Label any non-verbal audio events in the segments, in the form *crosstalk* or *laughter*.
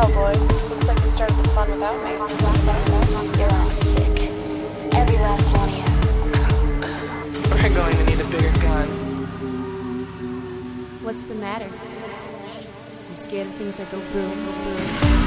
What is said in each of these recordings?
Well, boys, looks like you started the fun without me. You're all sick. Every last one of you. We're going to need a bigger gun. What's the matter? You scared of things that go boom, boom,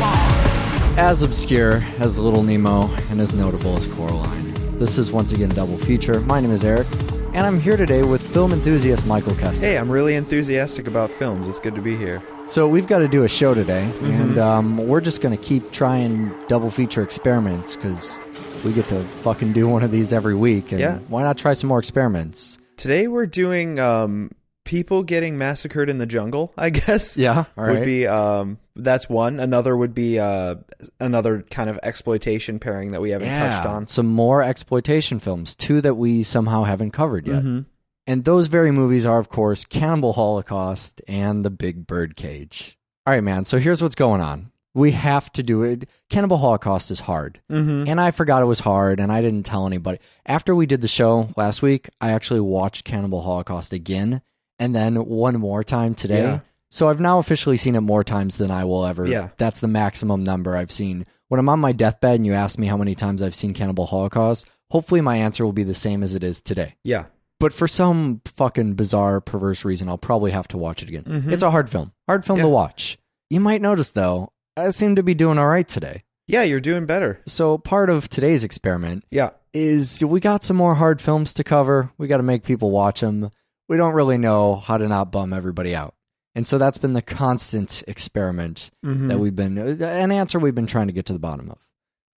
wall. As obscure as Little Nemo and as notable as Coraline. This is once again Double Feature. My name is Eric, and I'm here today with film enthusiast Michael Kester. Hey, I'm really enthusiastic about films. It's good to be here. So, we've got to do a show today, mm-hmm. and um, we're just going to keep trying double feature experiments because we get to fucking do one of these every week. And yeah. why not try some more experiments? Today, we're doing um, people getting massacred in the jungle, I guess. Yeah, all right. would be um, that's one. Another would be uh, another kind of exploitation pairing that we haven't yeah, touched on. Some more exploitation films, two that we somehow haven't covered yet. Mm -hmm. And those very movies are, of course, Cannibal Holocaust and The Big Bird Cage. All right, man. So here's what's going on. We have to do it. Cannibal Holocaust is hard. Mm -hmm. And I forgot it was hard and I didn't tell anybody. After we did the show last week, I actually watched Cannibal Holocaust again and then one more time today. Yeah. So I've now officially seen it more times than I will ever. Yeah. That's the maximum number I've seen. When I'm on my deathbed and you ask me how many times I've seen Cannibal Holocaust, hopefully my answer will be the same as it is today. Yeah. But for some fucking bizarre, perverse reason, I'll probably have to watch it again. Mm-hmm. It's a hard film. Hard film yeah. to watch. You might notice, though, I seem to be doing all right today. Yeah, you're doing better. So part of today's experiment yeah. is we got some more hard films to cover. We got to make people watch them we don't really know how to not bum everybody out. And so that's been the constant experiment mm-hmm. that we've been, an answer we've been trying to get to the bottom of.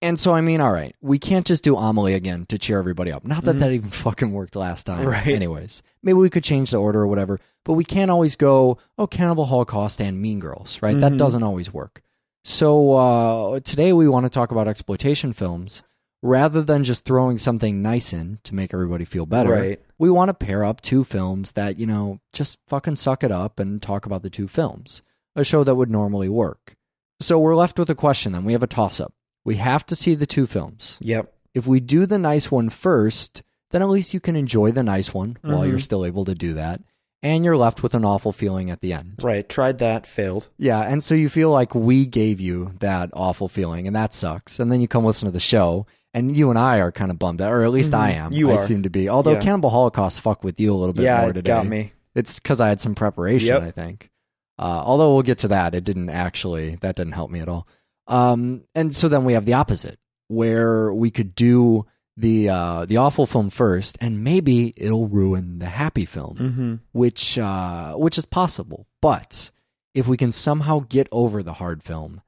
And so, I mean, all right, we can't just do Amelie again to cheer everybody up. Not that mm-hmm. that even *laughs* fucking worked last time. Right. Anyways, maybe we could change the order or whatever, but we can't always go, oh, Cannibal Holocaust and Mean Girls, right? Mm-hmm. That doesn't always work. So uh, today we want to talk about exploitation films rather than just throwing something nice in to make everybody feel better, right. we want to pair up two films that, you know, just fucking suck it up and talk about the two films, a show that would normally work. So we're left with a question then. We have a toss up. We have to see the two films. Yep. If we do the nice one first, then at least you can enjoy the nice one mm-hmm. while you're mm-hmm. still able to do that. And you're left with an awful feeling at the end. Right. Tried that, failed. Yeah. And so you feel like we gave you that awful feeling, and that sucks. And then you come listen to the show, and you and I are kind of bummed out, or at least mm-hmm. I am. You I are. seem to be. Although yeah. Cannibal Holocaust fuck with you a little bit yeah, more today. Yeah, got me. It's because I had some preparation, yep. I think. Uh, although we'll get to that. It didn't actually. That didn't help me at all. Um, and so then we have the opposite, where we could do the uh, the awful film first, and maybe it'll ruin the happy film, mm-hmm. which uh, which is possible. But if we can somehow get over the hard film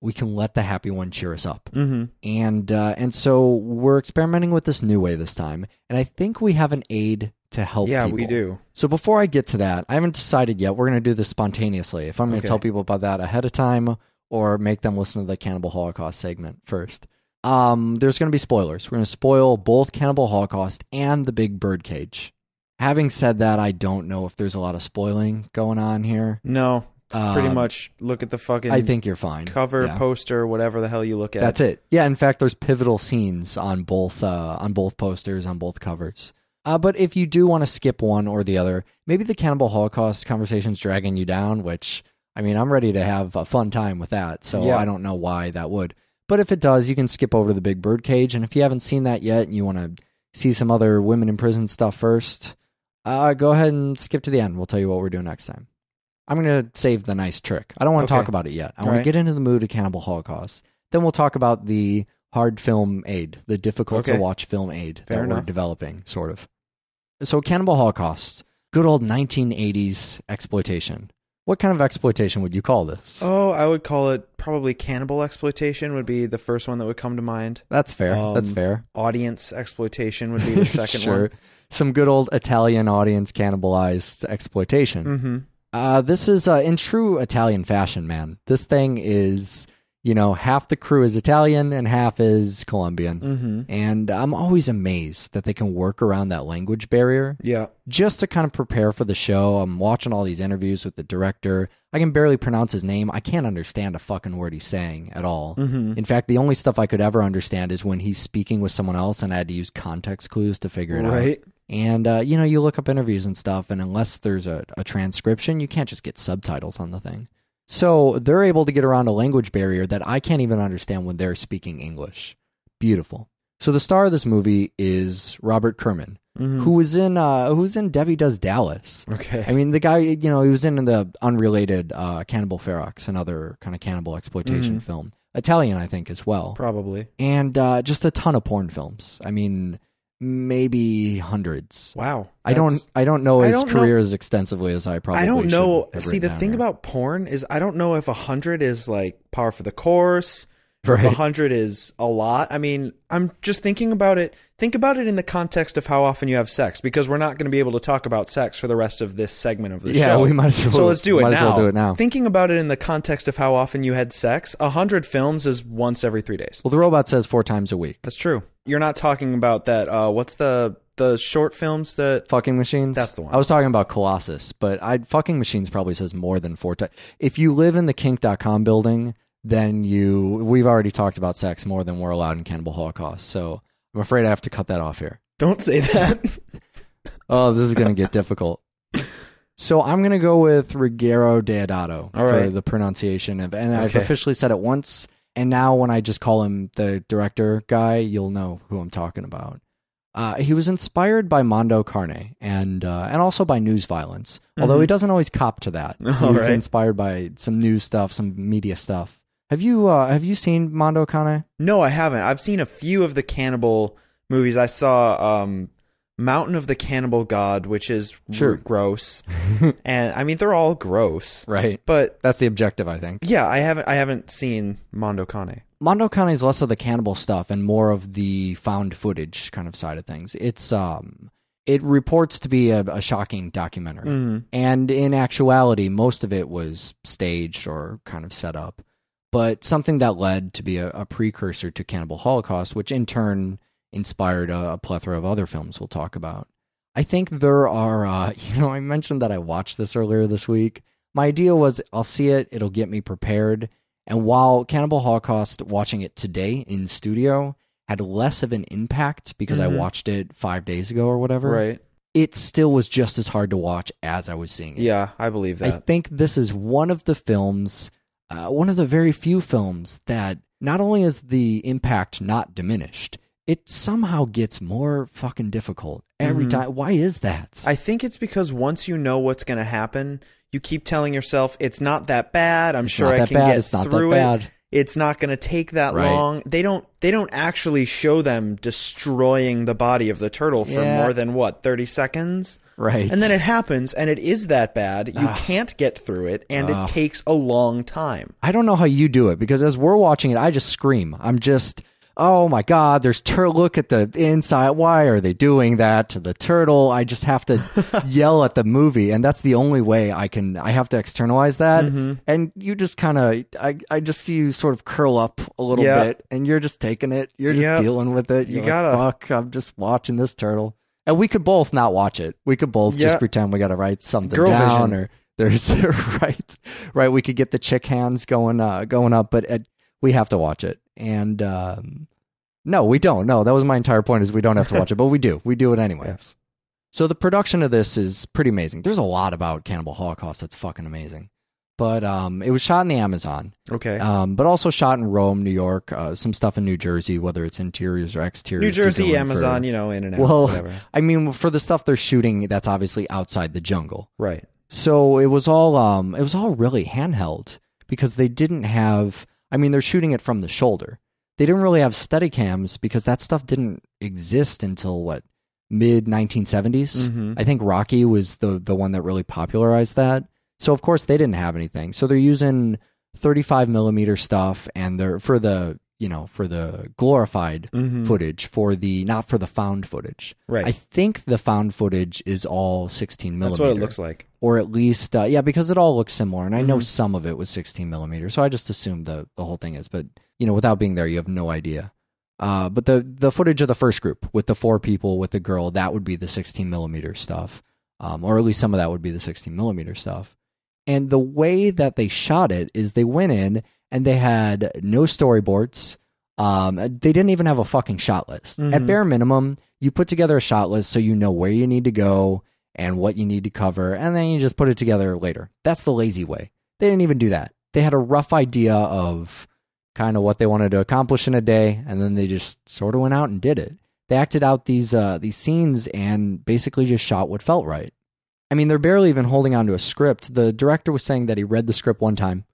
we can let the happy one cheer us up. Mm-hmm. And uh, and so we're experimenting with this new way this time, and I think we have an aid to help. Yeah, people. we do. So before I get to that, I haven't decided yet. We're going to do this spontaneously. If I'm going to okay. tell people about that ahead of time, or make them listen to the Cannibal Holocaust segment first. Um, there's going to be spoilers. We're going to spoil both Cannibal Holocaust and the Big Bird Cage. Having said that, I don't know if there's a lot of spoiling going on here. No, it's pretty um, much look at the fucking I think you're fine. cover Yeah. poster, whatever the hell you look at. That's it. Yeah, in fact, there's pivotal scenes on both uh, on both posters, on both covers. Uh, but if you do want to skip one or the other, maybe the Cannibal Holocaust conversation's dragging you down. Which I mean, I'm ready to have a fun time with that, so Yeah. I don't know why that would. But if it does, you can skip over to the Big Bird Cage, and if you haven't seen that yet and you want to see some other women in prison stuff first, uh, go ahead and skip to the end. We'll tell you what we're doing next time. I'm going to save the nice trick. I don't want to okay. talk about it yet. I want right. to get into the mood of Cannibal Holocaust. Then we'll talk about the hard film aid, the difficult okay. to watch film aid Fair that enough. we're developing, sort of. So, Cannibal Holocaust, good old 1980s exploitation. What kind of exploitation would you call this? Oh, I would call it probably cannibal exploitation would be the first one that would come to mind. That's fair. Um, That's fair. Audience exploitation would be *laughs* the second sure. one. Some good old Italian audience cannibalized exploitation. Mm-hmm. Uh, this is uh, in true Italian fashion, man. This thing is you know, half the crew is Italian and half is Colombian. Mm-hmm. And I'm always amazed that they can work around that language barrier. Yeah. Just to kind of prepare for the show, I'm watching all these interviews with the director. I can barely pronounce his name. I can't understand a fucking word he's saying at all. Mm-hmm. In fact, the only stuff I could ever understand is when he's speaking with someone else and I had to use context clues to figure it right. out. And, uh, you know, you look up interviews and stuff, and unless there's a, a transcription, you can't just get subtitles on the thing. So they're able to get around a language barrier that I can't even understand when they're speaking English. Beautiful. So the star of this movie is Robert Kerman, mm-hmm. who was in uh, who was in Debbie Does Dallas. Okay, I mean the guy, you know, he was in the unrelated uh, Cannibal Ferox, another kind of cannibal exploitation mm-hmm. film, Italian, I think, as well, probably, and uh, just a ton of porn films. I mean, maybe hundreds. Wow. I don't I don't know his don't career know, as extensively as I probably I don't know. See, the thing here. about porn is I don't know if 100 is like par for the course. Right. 100 is a lot. I mean, I'm just thinking about it. Think about it in the context of how often you have sex because we're not going to be able to talk about sex for the rest of this segment of the yeah, show. Yeah, we might as well. So let's do it might now. As well do it now. Thinking about it in the context of how often you had sex, 100 films is once every 3 days. Well, the robot says 4 times a week. That's true. You're not talking about that. Uh, what's the the short films that fucking machines? That's the one. I was talking about Colossus, but I fucking machines probably says more than four times. If you live in the kink.com building, then you we've already talked about sex more than we're allowed in Cannibal Holocaust. So I'm afraid I have to cut that off here. Don't say that. *laughs* oh, this is gonna get difficult. So I'm gonna go with Ruggiero Deodato All for the pronunciation of, and okay. I've officially said it once. And now when I just call him the director guy, you'll know who I'm talking about. Uh, he was inspired by Mondo Carne and uh, and also by news violence, mm-hmm. although he mm-hmm. doesn't always cop to that. *laughs* He's right. inspired by some news stuff, some media stuff. Have you uh, have you seen Mondo Carne? No, I haven't. I've seen a few of the cannibal movies. I saw um, Mountain of the Cannibal God, which is sure. gross. *laughs* and I mean they're all gross. Right. But that's the objective, I think. Yeah, I haven't I haven't seen Mondo Kane. Mondo Kane is less of the cannibal stuff and more of the found footage kind of side of things. It's um it reports to be a, a shocking documentary. Mm-hmm. And in actuality, most of it was staged or kind of set up, but something that led to be a, a precursor to Cannibal Holocaust, which in turn inspired a, a plethora of other films we'll talk about. I think there are, uh, *laughs* you know, I mentioned that I watched this earlier this week. My idea was I'll see it, it'll get me prepared. And while Cannibal Holocaust, watching it today in studio, had less of an impact because mm -hmm. I mm-hmm. watched it five days ago or whatever, right. it still was just as hard to watch as I was seeing it. Yeah, I believe that. I think this is one of the films, uh, one of the very few films that not only is the impact not diminished, it somehow gets more fucking difficult every mm -hmm. time. Why is that? I think it's because once you know what's going to happen, you keep telling yourself it's not that bad. I'm it's sure I can bad. get it's not through that bad. it. It's not going to take that right. long. They don't they don't actually show them destroying the body of the turtle for yeah. more than what 30 seconds. Right. And then it happens and it is that bad. You Ugh. can't get through it and Ugh. it takes a long time. I don't know how you do it because as we're watching it I just scream. I'm just oh my god there's turtle look at the inside why are they doing that to the turtle i just have to *laughs* yell at the movie and that's the only way i can i have to externalize that mm-hmm. and you just kind of I, I just see you sort of curl up a little bit and you're just taking it you're just dealing with it you're you got to fuck i'm just watching this turtle and we could both not watch it we could both just pretend we gotta write something Girl down vision. or there's *laughs* right right we could get the chick hands going uh, going up but at, we have to watch it. And um, no, we don't. No, that was my entire point is we don't have to watch it, but we do. We do it anyways. *laughs* Yes. So the production of this is pretty amazing. There's a lot about Cannibal Holocaust that's fucking amazing. But um, it was shot in the Amazon. Okay. Um, but also shot in Rome, New York, uh, some stuff in New Jersey, whether it's interiors or exteriors. New Jersey, Amazon, for, you know, in and out. Well, whatever. *laughs* I mean, for the stuff they're shooting, that's obviously outside the jungle. Right. So it was all um, it was all really handheld because they didn't have I mean, they're shooting it from the shoulder. They didn't really have Steadicams because that stuff didn't exist until what mid 1970s. Mm-hmm. I think Rocky was the the one that really popularized that. So of course they didn't have anything. So they're using 35 millimeter stuff, and they're for the you know for the glorified mm-hmm. footage for the not for the found footage right i think the found footage is all 16 millimeter that's what it looks like or at least uh, yeah because it all looks similar and i mm-hmm. know some of it was 16 millimeter so i just assumed the, the whole thing is but you know without being there you have no idea uh, but the the footage of the first group with the four people with the girl that would be the 16 millimeter stuff um, or at least some of that would be the 16 millimeter stuff and the way that they shot it is they went in and they had no storyboards. Um, they didn't even have a fucking shot list. Mm-hmm. At bare minimum, you put together a shot list so you know where you need to go and what you need to cover, and then you just put it together later. That's the lazy way. They didn't even do that. They had a rough idea of kind of what they wanted to accomplish in a day, and then they just sort of went out and did it. They acted out these uh, these scenes and basically just shot what felt right. I mean, they're barely even holding on to a script. The director was saying that he read the script one time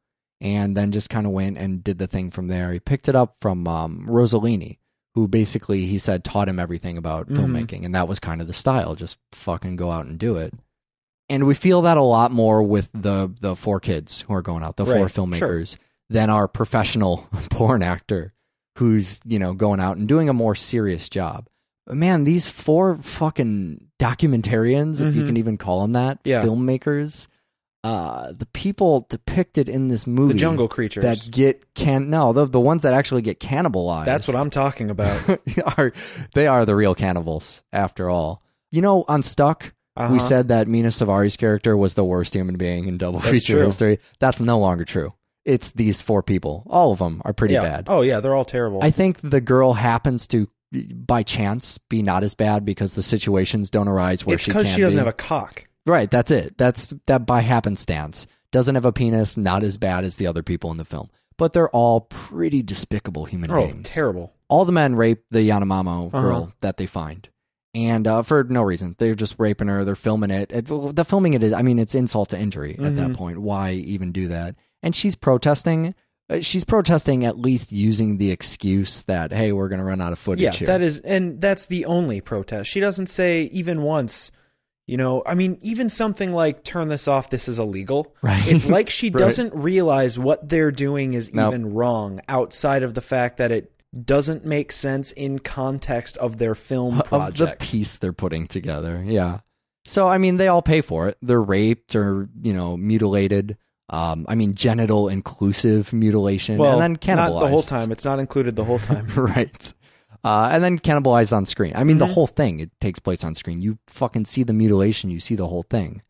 and then just kind of went and did the thing from there. He picked it up from um, who basically he said taught him everything about mm-hmm. filmmaking, and that was kind of the style. Just fucking go out and do it. And we feel that a lot more with the the four kids who are going out, the right. four filmmakers, sure. than our professional *laughs* porn actor who's you know going out and doing a more serious job. But man, these four fucking documentarians, mm-hmm. if you mm-hmm. can even call them that, yeah. filmmakers uh, the people depicted in this movie, the jungle creatures that get can no the the ones that actually get cannibalized. That's what I'm talking about. *laughs* are they are the real cannibals after all? You know, on Stuck, uh-huh. we said that Mina Savari's character was the worst human being in double That's feature true. history. That's no longer true. It's these four people. All of them are pretty yeah. bad. Oh yeah, they're all terrible. I think the girl happens to by chance be not as bad because the situations don't arise where it's she because she doesn't be. have a cock. Right, that's it. That's that by happenstance. Doesn't have a penis, not as bad as the other people in the film. But they're all pretty despicable human oh, beings. Terrible. All the men rape the Yanomamo uh-huh. girl that they find. And uh, for no reason, they're just raping her. They're filming it. it the filming it is, I mean, it's insult to injury mm-hmm. at that mm-hmm. point. Why even do that? And she's protesting uh, she's protesting at least using the excuse that hey we're going to run out of footage yeah here. that is and that's the only protest she doesn't say even once you know, I mean, even something like turn this off, this is illegal. Right. It's like she *laughs* right. doesn't realize what they're doing is nope. even wrong outside of the fact that it doesn't make sense in context of their film project. *laughs* Of the piece they're putting together. Yeah. So, I mean, they all pay for it. They're raped or, you know, mutilated. Um, I mean, genital inclusive mutilation well, and then cannibalized. Not the whole time. It's not included the whole time. *laughs* right. Uh, and then cannibalized on screen. I mean, mm-hmm. the whole thing it takes place on screen. You fucking see the mutilation. You see the whole thing,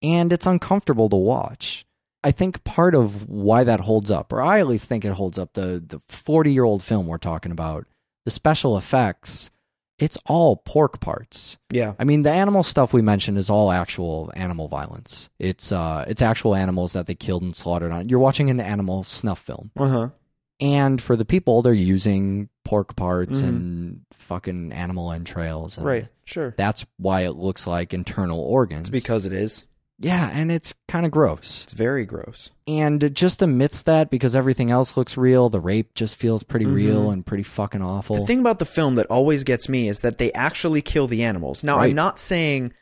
and it's uncomfortable to watch. I think part of why that holds up, or I at least think it holds up, the the forty year old film we're talking about, the special effects, it's all pork parts. Yeah, I mean the animal stuff we mentioned is all actual animal violence. It's uh, it's actual animals that they killed and slaughtered on. You're watching an animal snuff film. Uh huh. And for the people, they're using pork parts mm-hmm. and fucking animal entrails. And right, sure. That's why it looks like internal organs. It's because it is. Yeah, and it's kind of gross. It's very gross. And just amidst that, because everything else looks real, the rape just feels pretty mm-hmm. real and pretty fucking awful. The thing about the film that always gets me is that they actually kill the animals. Now, right. I'm not saying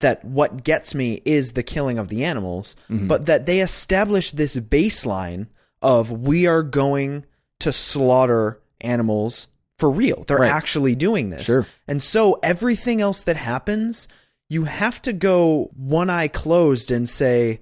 that what gets me is the killing of the animals, mm-hmm. but that they establish this baseline of we are going to slaughter animals for real. They're right. actually doing this. Sure. And so everything else that happens, you have to go one eye closed and say,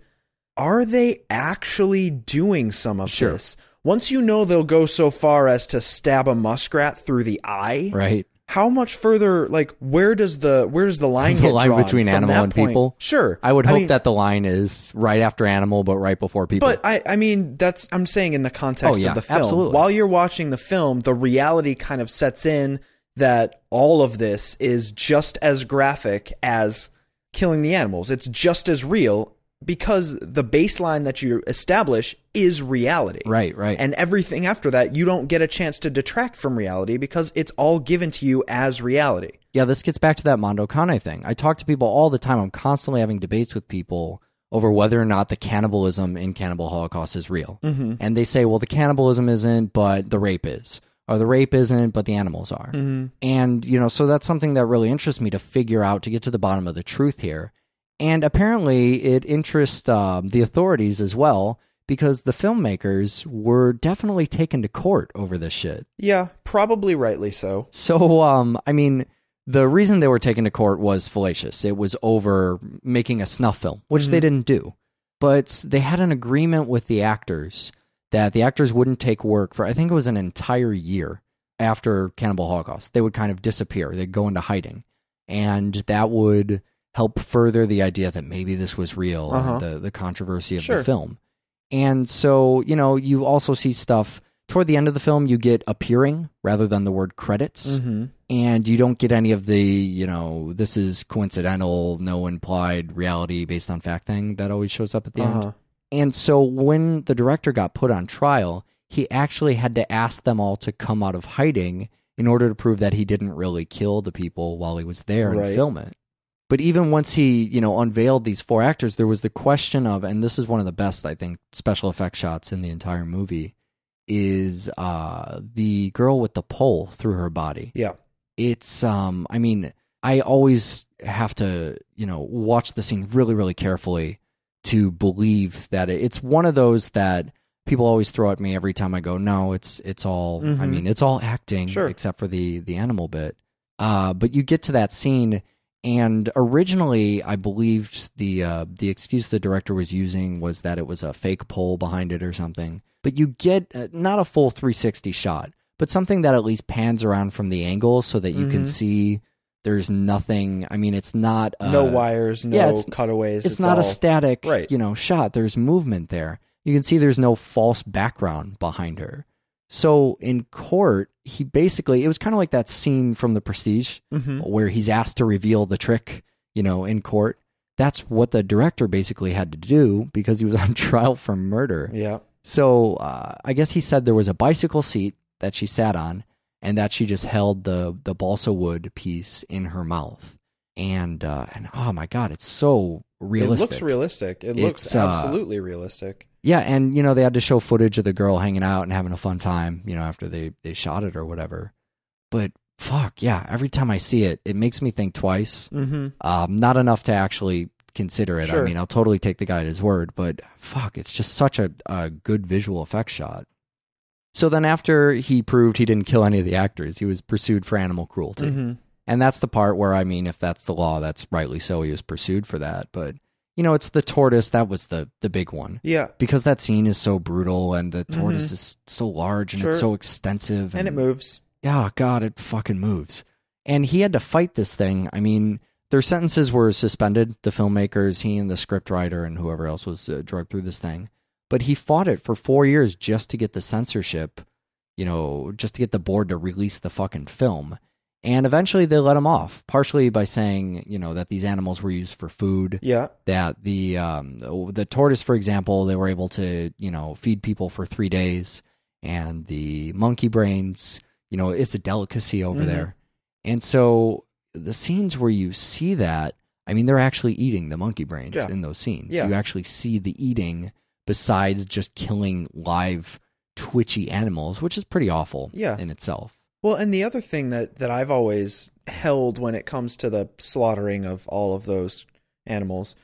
are they actually doing some of sure. this? Once you know they'll go so far as to stab a muskrat through the eye, right? how much further like where does the where does the *laughs* line the line between animal and point? people sure i would hope mean, that the line is right after animal but right before people but i i mean that's i'm saying in the context oh, yeah, of the film absolutely. while you're watching the film the reality kind of sets in that all of this is just as graphic as killing the animals it's just as real because the baseline that you establish is reality. Right, right. And everything after that, you don't get a chance to detract from reality because it's all given to you as reality. Yeah, this gets back to that Mondo Kane thing. I talk to people all the time. I'm constantly having debates with people over whether or not the cannibalism in Cannibal Holocaust is real. Mm-hmm. And they say, well, the cannibalism isn't, but the rape is. Or the rape isn't, but the animals are. Mm-hmm. And, you know, so that's something that really interests me to figure out, to get to the bottom of the truth here. And apparently, it interests um, the authorities as well because the filmmakers were definitely taken to court over this shit. Yeah, probably rightly so. So, um, I mean, the reason they were taken to court was fallacious. It was over making a snuff film, which mm-hmm. they didn't do. But they had an agreement with the actors that the actors wouldn't take work for, I think it was an entire year after Cannibal Holocaust. They would kind of disappear, they'd go into hiding. And that would help further the idea that maybe this was real uh-huh. the the controversy of sure. the film. And so, you know, you also see stuff toward the end of the film you get appearing rather than the word credits. Mm-hmm. And you don't get any of the, you know, this is coincidental, no implied reality based on fact thing that always shows up at the uh-huh. end. And so when the director got put on trial, he actually had to ask them all to come out of hiding in order to prove that he didn't really kill the people while he was there right. and film it. But even once he, you know, unveiled these four actors, there was the question of, and this is one of the best, I think, special effect shots in the entire movie, is uh, the girl with the pole through her body. Yeah, it's. Um, I mean, I always have to, you know, watch the scene really, really carefully to believe that it's one of those that people always throw at me every time I go. No, it's it's all. Mm-hmm. I mean, it's all acting, sure. except for the the animal bit. Uh, but you get to that scene and originally, I believed the uh, the excuse the director was using was that it was a fake pole behind it or something. But you get uh, not a full 360 shot, but something that at least pans around from the angle so that you mm-hmm. can see there's nothing. I mean, it's not uh, no wires, no yeah, it's, cutaways. It's, it's not all, a static, right. you know, shot. There's movement there. You can see there's no false background behind her. So in court, he basically, it was kind of like that scene from The Prestige mm-hmm. where he's asked to reveal the trick, you know, in court. That's what the director basically had to do because he was *laughs* on trial for murder. Yeah. So uh, I guess he said there was a bicycle seat that she sat on and that she just held the, the balsa wood piece in her mouth and uh, and oh my god, it's so realistic. It looks realistic. It looks uh, absolutely realistic. Yeah, and you know they had to show footage of the girl hanging out and having a fun time, you know, after they they shot it or whatever. But fuck yeah, every time I see it, it makes me think twice. Mm-hmm. Um, not enough to actually consider it. Sure. I mean, I'll totally take the guy at his word, but fuck, it's just such a, a good visual effects shot. So then, after he proved he didn't kill any of the actors, he was pursued for animal cruelty. Mm-hmm. And that's the part where, I mean, if that's the law, that's rightly so. He was pursued for that. But, you know, it's the tortoise. That was the, the big one. Yeah. Because that scene is so brutal and the mm-hmm. tortoise mm-hmm. is so large and sure. it's so extensive. And, and it moves. Yeah, God, it fucking moves. And he had to fight this thing. I mean, their sentences were suspended. The filmmakers, he and the scriptwriter and whoever else was uh, through this thing. But he fought it for four years just to get the censorship, you know, just to get the board to release the fucking film. And eventually they let him off, partially by saying, you know, that these animals were used for food. Yeah. That the um, the tortoise, for example, they were able to, you know, feed people for three days. And the monkey brains, you know, it's a delicacy over mm-hmm. there. And so the scenes where you see that, I mean, they're actually eating the monkey brains yeah. in those scenes. Yeah. You actually see the eating besides just killing live, twitchy animals, which is pretty awful yeah. in itself. Well, and the other thing that, that I've always held when it comes to the slaughtering of all of those animals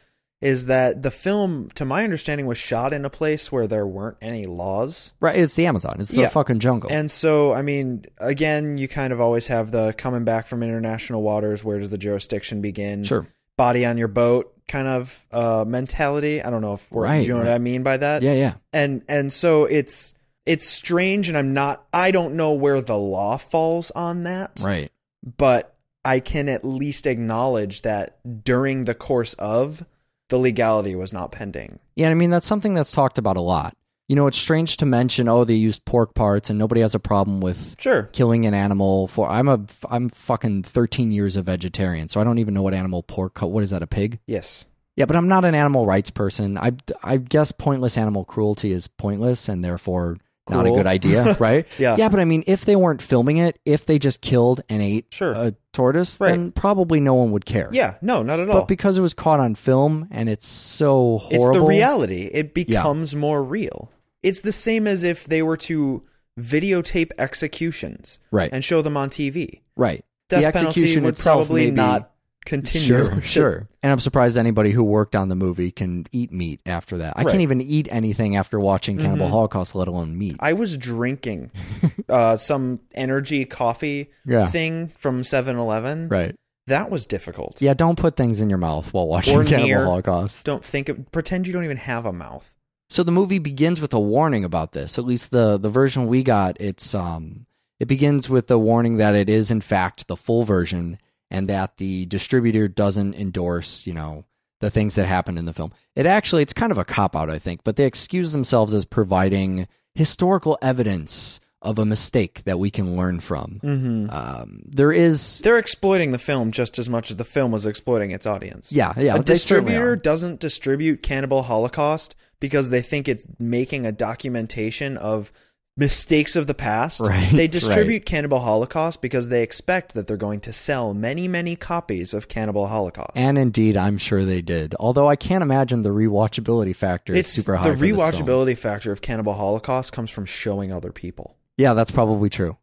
is that the film, to my understanding, was shot in a place where there weren't any laws. Right. It's the Amazon. It's the yeah. fucking jungle. And so, I mean, again, you kind of always have the coming back from international waters. Where does the jurisdiction begin? Sure. Body on your boat kind of uh, mentality. I don't know if we're, right, you know right. what I mean by that. Yeah, yeah. And and so it's it's strange and I'm not I don't know where the law falls on that. Right. But I can at least acknowledge that during the course of the legality was not pending. Yeah, I mean that's something that's talked about a lot. You know, it's strange to mention oh they used pork parts and nobody has a problem with sure. killing an animal for I'm a I'm fucking 13 years a vegetarian, so I don't even know what animal pork what is that a pig? Yes. Yeah, but I'm not an animal rights person. I I guess pointless animal cruelty is pointless and therefore cool. not a good idea, *laughs* right? yeah. Yeah, but I mean, if they weren't filming it, if they just killed and ate sure. a tortoise, right. then probably no one would care. Yeah, no, not at all. But because it was caught on film and it's so horrible. It's the reality. It becomes yeah. more real. It's the same as if they were to videotape executions right. and show them on TV. Right. Death the execution would itself probably maybe, not continue. Sure, *laughs* sure. And I'm surprised anybody who worked on the movie can eat meat after that. I Right. can't even eat anything after watching mm-hmm. Cannibal Holocaust, let alone meat. I was drinking *laughs* uh, some energy coffee Yeah. thing from 7 Eleven. right. That was difficult. Yeah, don't put things in your mouth while watching Or Cannibal near. Holocaust. Don't think, of, pretend you don't even have a mouth. So the movie begins with a warning about this. At least the the version we got, it's um it begins with the warning that it is in fact the full version and that the distributor doesn't endorse, you know, the things that happened in the film. It actually it's kind of a cop out, I think, but they excuse themselves as providing historical evidence of a mistake that we can learn from. Mm-hmm. Um, there is they're exploiting the film just as much as the film was exploiting its audience. Yeah, yeah. A distributor doesn't distribute Cannibal Holocaust because they think it's making a documentation of mistakes of the past. Right, they distribute right. Cannibal Holocaust because they expect that they're going to sell many, many copies of Cannibal Holocaust. And indeed, I'm sure they did. Although I can't imagine the rewatchability factor it's, is super high. The rewatchability factor of Cannibal Holocaust comes from showing other people. Yeah, that's probably true.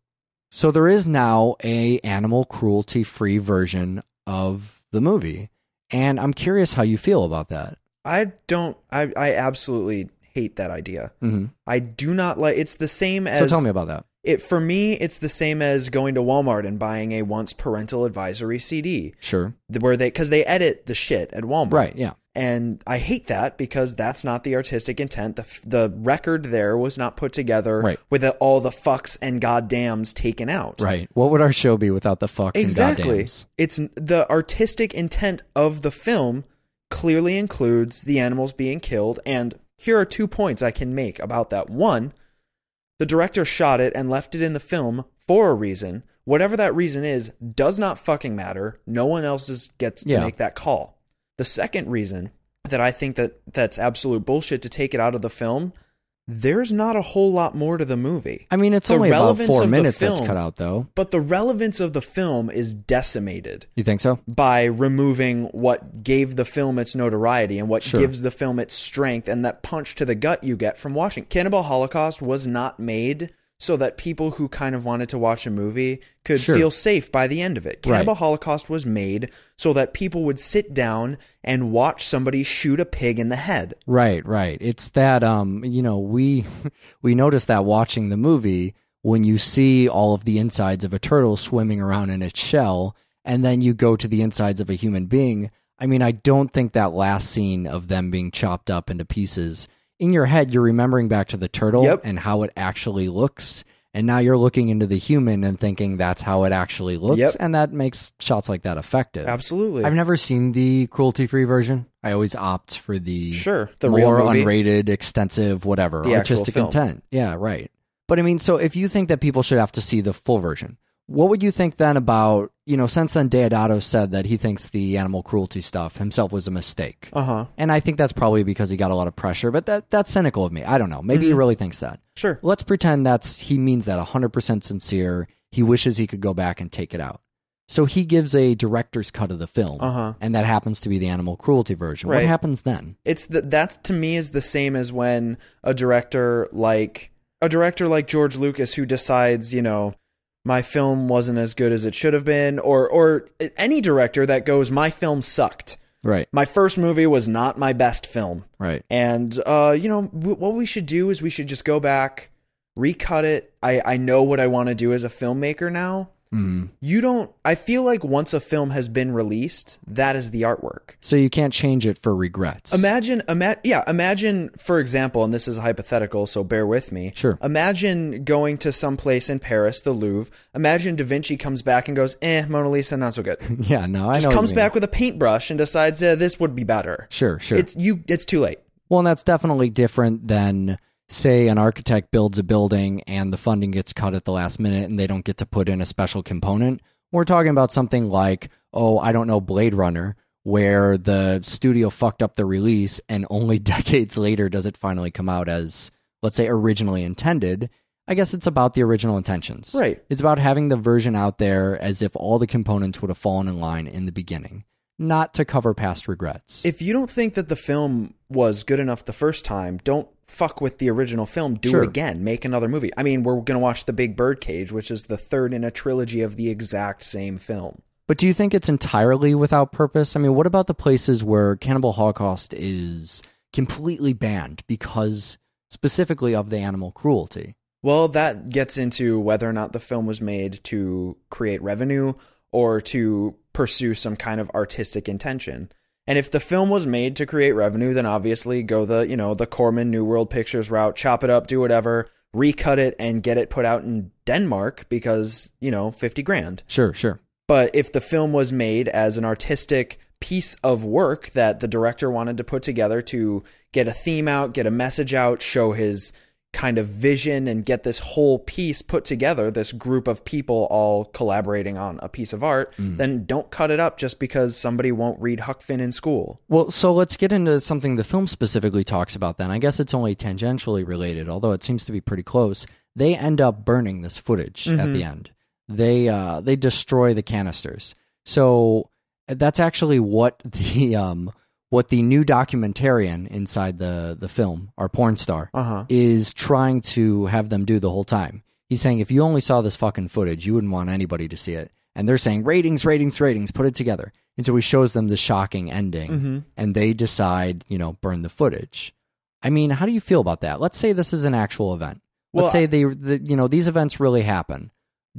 So there is now a animal cruelty free version of the movie, and I'm curious how you feel about that. I don't. I I absolutely hate that idea. Mm-hmm. I do not like. It's the same as. So tell me about that. It for me, it's the same as going to Walmart and buying a once parental advisory CD. Sure. Where they because they edit the shit at Walmart. Right. Yeah. And I hate that because that's not the artistic intent. The the record there was not put together right. with all the fucks and goddamns taken out. Right. What would our show be without the fucks exactly. and goddams? It's the artistic intent of the film clearly includes the animals being killed and here are two points I can make about that. One, the director shot it and left it in the film for a reason. Whatever that reason is, does not fucking matter. No one else gets to yeah. make that call. The second reason that I think that that's absolute bullshit to take it out of the film there's not a whole lot more to the movie. I mean, it's the only about four minutes film, that's cut out, though. But the relevance of the film is decimated. You think so? By removing what gave the film its notoriety and what sure. gives the film its strength and that punch to the gut you get from watching. Cannibal Holocaust was not made so that people who kind of wanted to watch a movie could sure. feel safe by the end of it. Cannibal right. Holocaust was made so that people would sit down and watch somebody shoot a pig in the head. Right, right. It's that um, you know, we *laughs* we noticed that watching the movie when you see all of the insides of a turtle swimming around in its shell and then you go to the insides of a human being, I mean, I don't think that last scene of them being chopped up into pieces in your head, you're remembering back to the turtle yep. and how it actually looks. And now you're looking into the human and thinking that's how it actually looks. Yep. And that makes shots like that effective. Absolutely. I've never seen the cruelty free version. I always opt for the sure the more unrated, extensive, whatever the artistic intent. Yeah, right. But I mean, so if you think that people should have to see the full version, what would you think then about, you know, since then Deodato said that he thinks the animal cruelty stuff himself was a mistake. Uh-huh. And I think that's probably because he got a lot of pressure, but that that's cynical of me. I don't know. Maybe mm-hmm. he really thinks that. Sure. Let's pretend that's he means that 100% sincere. He wishes he could go back and take it out. So he gives a director's cut of the film, uh-huh. and that happens to be the animal cruelty version. Right. What happens then? It's the, that's to me is the same as when a director like a director like George Lucas who decides, you know, my film wasn't as good as it should have been or or any director that goes my film sucked right my first movie was not my best film right and uh you know w- what we should do is we should just go back recut it i i know what i want to do as a filmmaker now Mm. You don't. I feel like once a film has been released, that is the artwork. So you can't change it for regrets. Imagine, ima- yeah, imagine for example, and this is hypothetical, so bear with me. Sure. Imagine going to some place in Paris, the Louvre. Imagine Da Vinci comes back and goes, "Eh, Mona Lisa, not so good." *laughs* yeah, no, I just comes back with a paintbrush and decides eh, this would be better. Sure, sure. It's you. It's too late. Well, and that's definitely different than say an architect builds a building and the funding gets cut at the last minute and they don't get to put in a special component. We're talking about something like, oh, I don't know, Blade Runner, where the studio fucked up the release and only *laughs* decades later does it finally come out as, let's say, originally intended. I guess it's about the original intentions. Right. It's about having the version out there as if all the components would have fallen in line in the beginning, not to cover past regrets. If you don't think that the film was good enough the first time, don't fuck with the original film, do sure. it again, make another movie. I mean, we're going to watch The Big Birdcage, which is the third in a trilogy of the exact same film. But do you think it's entirely without purpose? I mean, what about the places where Cannibal Holocaust is completely banned because specifically of the animal cruelty? Well, that gets into whether or not the film was made to create revenue or to pursue some kind of artistic intention. And if the film was made to create revenue, then obviously go the, you know, the Corman New World Pictures route, chop it up, do whatever, recut it and get it put out in Denmark because, you know, 50 grand. Sure, sure. But if the film was made as an artistic piece of work that the director wanted to put together to get a theme out, get a message out, show his kind of vision and get this whole piece put together, this group of people all collaborating on a piece of art, mm. then don't cut it up just because somebody won't read Huck Finn in school. Well, so let's get into something the film specifically talks about then. I guess it's only tangentially related, although it seems to be pretty close. They end up burning this footage mm-hmm. at the mm-hmm. end. They uh they destroy the canisters. So that's actually what *laughs* the um what the new documentarian inside the the film, our porn star, uh-huh. is trying to have them do the whole time. He's saying if you only saw this fucking footage, you wouldn't want anybody to see it. And they're saying ratings, ratings, ratings, put it together. And so he shows them the shocking ending, mm-hmm. and they decide, you know, burn the footage. I mean, how do you feel about that? Let's say this is an actual event. Let's well, say they, the, you know, these events really happen.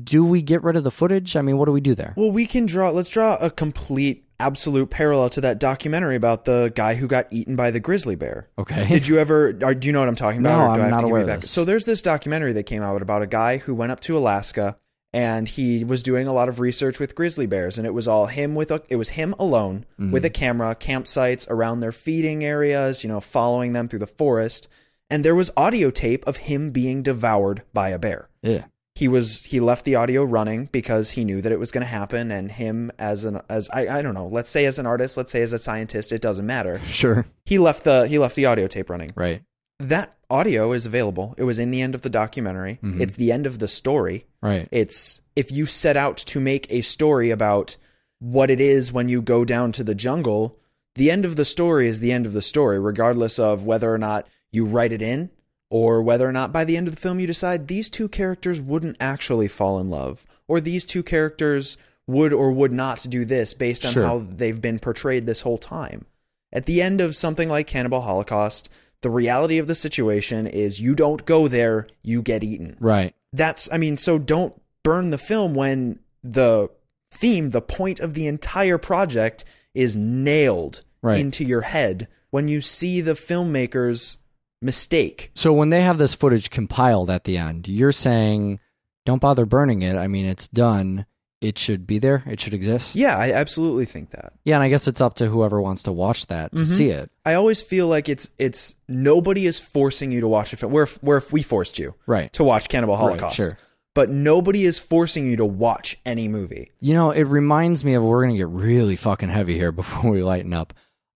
Do we get rid of the footage? I mean, what do we do there? Well, we can draw. Let's draw a complete absolute parallel to that documentary about the guy who got eaten by the grizzly bear. Okay. Did you ever? do you know what I'm talking about? No, I'm not aware of this. So there's this documentary that came out about a guy who went up to Alaska and he was doing a lot of research with grizzly bears, and it was all him with a, it was him alone mm-hmm. with a camera, campsites around their feeding areas, you know, following them through the forest, and there was audio tape of him being devoured by a bear. Yeah he was he left the audio running because he knew that it was going to happen and him as an as I, I don't know let's say as an artist let's say as a scientist it doesn't matter sure he left the he left the audio tape running right that audio is available it was in the end of the documentary mm-hmm. it's the end of the story right it's if you set out to make a story about what it is when you go down to the jungle the end of the story is the end of the story regardless of whether or not you write it in or whether or not by the end of the film you decide these two characters wouldn't actually fall in love, or these two characters would or would not do this based on sure. how they've been portrayed this whole time. At the end of something like Cannibal Holocaust, the reality of the situation is you don't go there, you get eaten. Right. That's, I mean, so don't burn the film when the theme, the point of the entire project is nailed right. into your head when you see the filmmakers mistake. So when they have this footage compiled at the end, you're saying don't bother burning it. I mean, it's done. It should be there. It should exist. Yeah, I absolutely think that. Yeah, and I guess it's up to whoever wants to watch that to mm-hmm. see it. I always feel like it's it's nobody is forcing you to watch a film. Where if, where if we forced you right to watch Cannibal Holocaust, right, sure. But nobody is forcing you to watch any movie. You know, it reminds me of we're gonna get really fucking heavy here *laughs* before we lighten up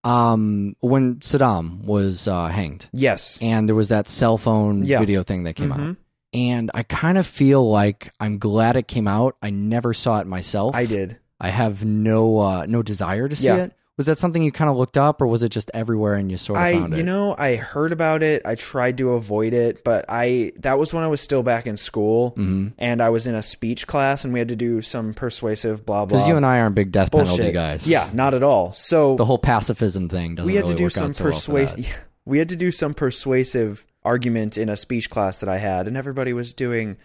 um, when Saddam was uh, hanged. Yes. And there was that cell phone Yeah. video thing that came mm-hmm. out. And I kind of feel like I'm glad it came out. I never saw it myself. I did. I have no uh, no desire to see Yeah. it was that something you kind of looked up, or was it just everywhere and you sort of I, found it? You know, I heard about it. I tried to avoid it, but I that was when I was still back in school, mm-hmm. and I was in a speech class, and we had to do some persuasive blah blah. Because you and I aren't big death Bullshit. penalty guys. Yeah, not at all. So the whole pacifism thing doesn't. We had really to do some so persuasive. Well *laughs* we had to do some persuasive argument in a speech class that I had, and everybody was doing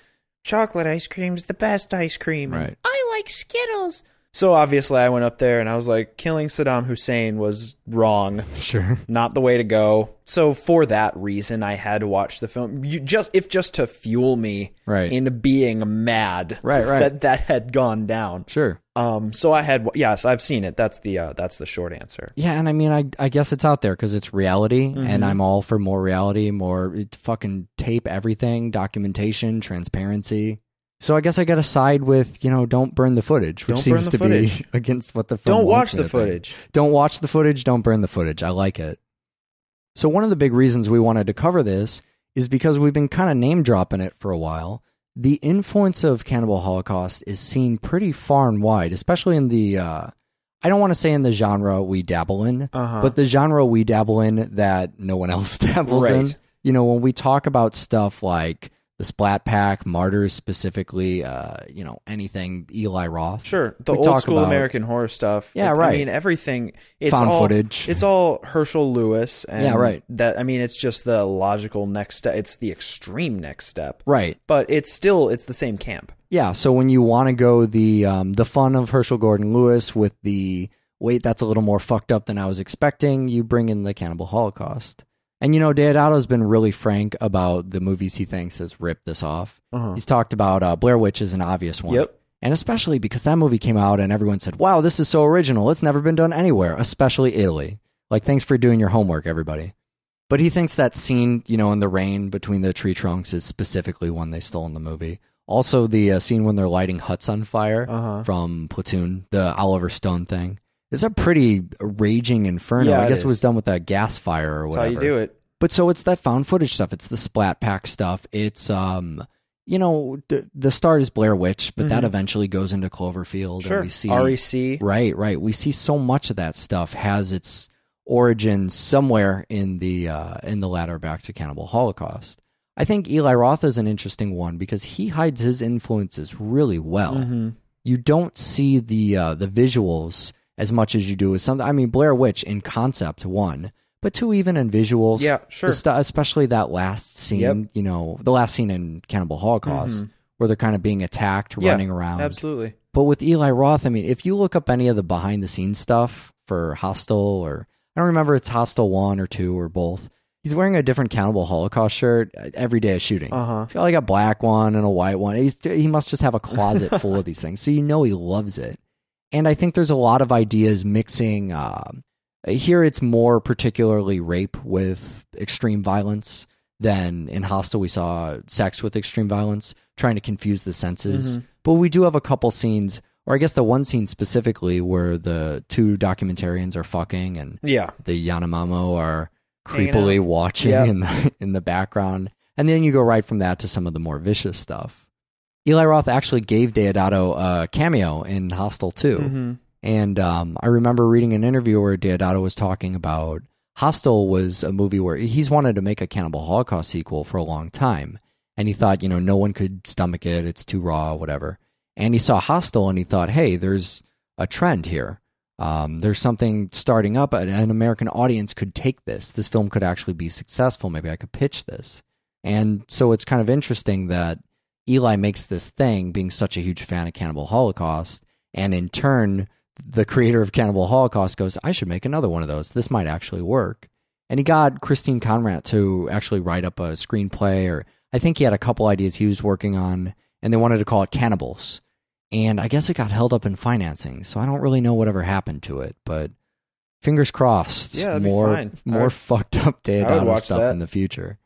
chocolate ice cream's the best ice cream. Right. I like Skittles. So obviously, I went up there and I was like, killing Saddam Hussein was wrong. Sure. *laughs* Not the way to go. So for that reason, I had to watch the film. You just if just to fuel me right. into being mad. Right, right. That that had gone down. Sure. Um. So I had yes, I've seen it. That's the uh, that's the short answer. Yeah, and I mean, I I guess it's out there because it's reality, mm-hmm. and I'm all for more reality, more fucking tape everything, documentation, transparency. So I guess I got to side with you know don't burn the footage, which don't seems to footage. be *laughs* against what the film don't watch the footage. Think. Don't watch the footage. Don't burn the footage. I like it. So one of the big reasons we wanted to cover this is because we've been kind of name dropping it for a while. The influence of Cannibal Holocaust is seen pretty far and wide, especially in the. Uh, I don't want to say in the genre we dabble in, uh-huh. but the genre we dabble in that no one else *laughs* dabbles right. in. You know, when we talk about stuff like the Splat Pack, Martyrs specifically, uh, you know, anything Eli Roth. Sure, the old school about, American horror stuff. Yeah, it, right. I mean, everything. It's Found all, footage. It's all Herschel Lewis. And yeah, right. That I mean, it's just the logical next step. It's the extreme next step. Right. But it's still it's the same camp. Yeah. So when you want to go the um, the fun of Herschel Gordon Lewis with the wait, that's a little more fucked up than I was expecting, you bring in the Cannibal Holocaust. And you know, Deodato's been really frank about the movies he thinks has ripped this off. Uh-huh. He's talked about uh, Blair Witch is an obvious one. Yep. And especially because that movie came out and everyone said, wow, this is so original. It's never been done anywhere, especially Italy. Like, thanks for doing your homework, everybody. But he thinks that scene, you know, in the rain between the tree trunks is specifically one they stole in the movie. Also, the uh, scene when they're lighting huts on fire uh-huh. from Platoon, the Oliver Stone thing. It's a pretty raging inferno. Yeah, I guess it, it was done with a gas fire or whatever. That's how you do it. But so it's that found footage stuff. It's the splat pack stuff. It's um, you know, the, the start is Blair Witch, but mm-hmm. that eventually goes into Cloverfield. Sure. And we see REC. Right, right. We see so much of that stuff has its origin somewhere in the uh, in the latter back to Cannibal Holocaust. I think Eli Roth is an interesting one because he hides his influences really well. Mm-hmm. You don't see the uh, the visuals as much as you do with something. I mean, Blair Witch in concept one, but two even in visuals. Yeah, sure. St- especially that last scene. Yep. You know, the last scene in Cannibal Holocaust mm-hmm. where they're kind of being attacked, yeah, running around. Absolutely. But with Eli Roth, I mean, if you look up any of the behind the scenes stuff for Hostel or I don't remember it's Hostel one or two or both. He's wearing a different Cannibal Holocaust shirt uh, every day of shooting. Uh-huh. He's got like a black one and a white one. He's, he must just have a closet *laughs* full of these things. So you know he loves it. And I think there's a lot of ideas mixing. Uh, here, it's more particularly rape with extreme violence. Than in Hostel, we saw sex with extreme violence, trying to confuse the senses. Mm-hmm. But we do have a couple scenes, or I guess the one scene specifically where the two documentarians are fucking and yeah. the Yanomamo are creepily watching yep. in the in the background. And then you go right from that to some of the more vicious stuff. Eli Roth actually gave Deodato a cameo in Hostel 2. Mm-hmm. And um, I remember reading an interview where Deodato was talking about Hostel was a movie where he's wanted to make a Cannibal Holocaust sequel for a long time. And he thought, you know, no one could stomach it. It's too raw, whatever. And he saw Hostel and he thought, hey, there's a trend here. Um, there's something starting up. An American audience could take this. This film could actually be successful. Maybe I could pitch this. And so it's kind of interesting that Eli makes this thing, being such a huge fan of Cannibal Holocaust, and in turn, the creator of Cannibal Holocaust goes, "I should make another one of those. This might actually work." And he got Christine Conrad to actually write up a screenplay, or I think he had a couple ideas he was working on, and they wanted to call it Cannibals. And I guess it got held up in financing, so I don't really know whatever happened to it, but fingers crossed. Yeah, more more *laughs* fucked up data stuff that. in the future.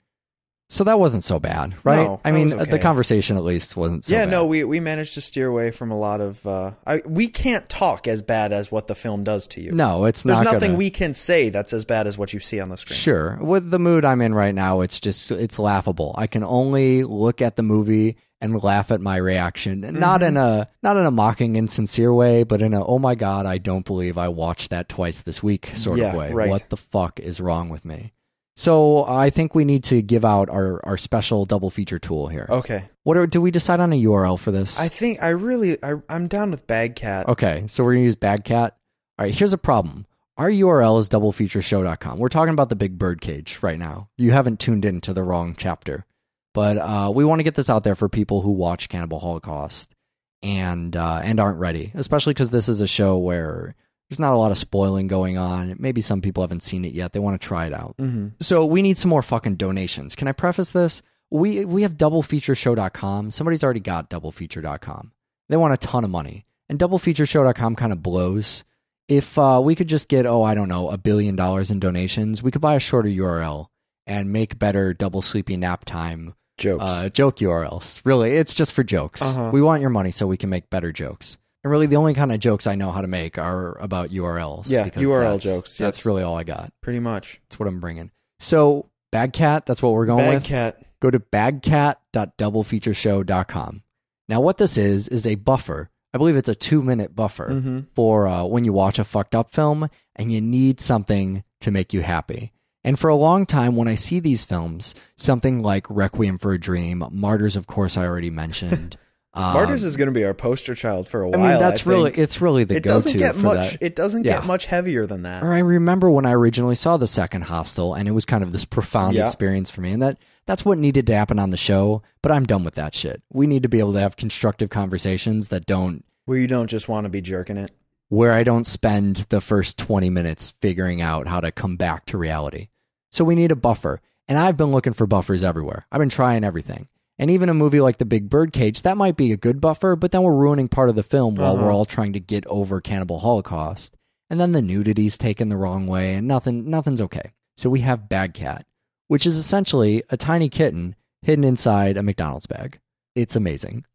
So that wasn't so bad, right? No, I mean, uh, okay. the conversation at least wasn't so Yeah, bad. no, we, we managed to steer away from a lot of. Uh, I, we can't talk as bad as what the film does to you. No, it's There's not. There's nothing gonna... we can say that's as bad as what you see on the screen. Sure. With the mood I'm in right now, it's just, it's laughable. I can only look at the movie and laugh at my reaction mm-hmm. not in a not in a mocking insincere way but in a oh my god i don't believe i watched that twice this week sort yeah, of way right. what the fuck is wrong with me so I think we need to give out our, our special double feature tool here. Okay. What are, do we decide on a URL for this? I think I really I, I'm down with Bagcat. Okay, so we're gonna use Bagcat. All right, here's a problem. Our URL is doublefeatureshow.com. We're talking about the Big Bird Cage right now. You haven't tuned in to the wrong chapter, but uh, we want to get this out there for people who watch Cannibal Holocaust and uh, and aren't ready, especially because this is a show where there's not a lot of spoiling going on. Maybe some people haven't seen it yet. They want to try it out. Mm-hmm. So we need some more fucking donations. Can I preface this? We we have doublefeatureshow.com. Somebody's already got doublefeature.com. They want a ton of money. And doublefeatureshow.com kind of blows. If uh, we could just get, oh, I don't know, a billion dollars in donations, we could buy a shorter URL and make better double sleepy nap time jokes. Uh, joke URLs. Really, it's just for jokes. Uh-huh. We want your money so we can make better jokes. And really, the only kind of jokes I know how to make are about URLs. Yeah, URL that's, jokes. That's really all I got. Pretty much. That's what I'm bringing. So, Bagcat, that's what we're going Bag with. Bagcat. Go to bagcat.doublefeatureshow.com. Now, what this is, is a buffer. I believe it's a two minute buffer mm-hmm. for uh, when you watch a fucked up film and you need something to make you happy. And for a long time, when I see these films, something like Requiem for a Dream, Martyrs, of course, I already mentioned, *laughs* Um, Martyrs is going to be our poster child for a while. I mean, that's I really it's really the it go-to. Doesn't get much. That. It doesn't yeah. get much heavier than that. Or I remember when I originally saw the second Hostel, and it was kind of this profound yeah. experience for me, and that that's what needed to happen on the show. But I'm done with that shit. We need to be able to have constructive conversations that don't where you don't just want to be jerking it. Where I don't spend the first 20 minutes figuring out how to come back to reality. So we need a buffer. And I've been looking for buffers everywhere. I've been trying everything. And even a movie like The Big Birdcage, that might be a good buffer, but then we're ruining part of the film while uh-huh. we're all trying to get over Cannibal Holocaust. And then the nudity's taken the wrong way and nothing nothing's okay. So we have Bag Cat, which is essentially a tiny kitten hidden inside a McDonald's bag. It's amazing.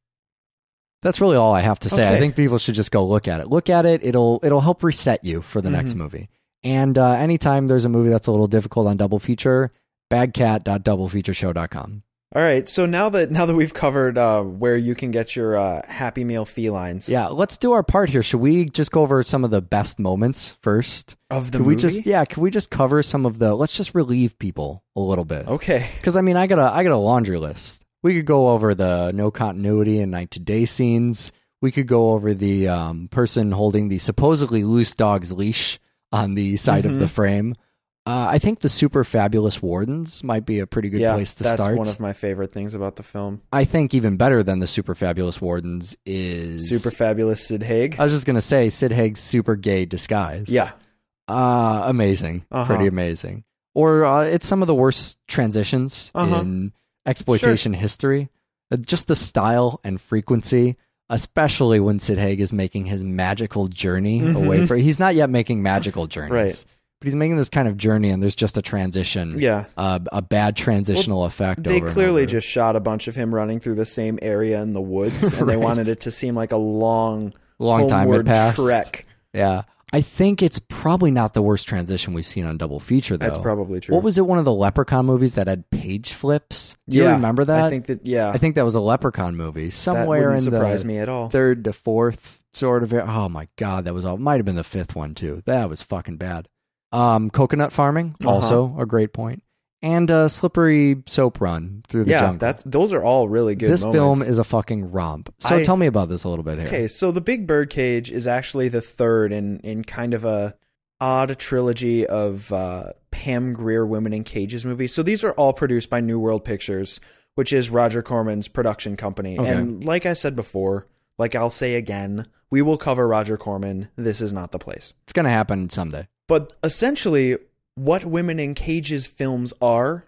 That's really all I have to say. Okay. I think people should just go look at it. Look at it. It'll it'll help reset you for the mm-hmm. next movie. And uh, anytime there's a movie that's a little difficult on double feature, BagCat.DoubleFeatureShow.com. All right, so now that now that we've covered uh, where you can get your uh, Happy Meal felines, yeah, let's do our part here. Should we just go over some of the best moments first of the can movie? We just, yeah, can we just cover some of the? Let's just relieve people a little bit, okay? Because I mean, I got a I got a laundry list. We could go over the no continuity and night to day scenes. We could go over the um, person holding the supposedly loose dog's leash on the side mm-hmm. of the mm-hmm. frame. Uh, I think the super fabulous wardens might be a pretty good yeah, place to that's start. That's one of my favorite things about the film. I think even better than the super fabulous wardens is super fabulous Sid Haig. I was just gonna say Sid Haig's super gay disguise. Yeah, uh, amazing, uh -huh. pretty amazing. Or uh, it's some of the worst transitions -huh. in exploitation sure. history. Uh, just the style and frequency especially when Sid Haig is making his magical journey mm -hmm. away mm-hmm. from. He's not yet making magical journeys. Right but he's making this kind of journey and there's just a transition yeah uh, a bad transitional well, effect they clearly just shot a bunch of him running through the same area in the woods *laughs* and right. they wanted it to seem like a long long time it passed trek yeah I think it's probably not the worst transition we've seen on double feature though. That's probably true. What was it? One of the Leprechaun movies that had page flips. Do yeah, you remember that? I think that yeah. I think that was a Leprechaun movie somewhere in surprise the me at all. third to fourth sort of. Oh my god, that was all. Might have been the fifth one too. That was fucking bad. Um, coconut farming, uh-huh. also a great And a slippery soap run through the yeah, jungle. that's those are all really good. This moments. film is a fucking romp. So I, tell me about this a little bit here. Okay, so the Big Bird Cage is actually the third in in kind of a odd trilogy of uh, Pam Greer Women in Cages movies. So these are all produced by New World Pictures, which is Roger Corman's production company. Okay. And like I said before, like I'll say again, we will cover Roger Corman. This is not the place. It's gonna happen someday. But essentially, what Women in Cages films are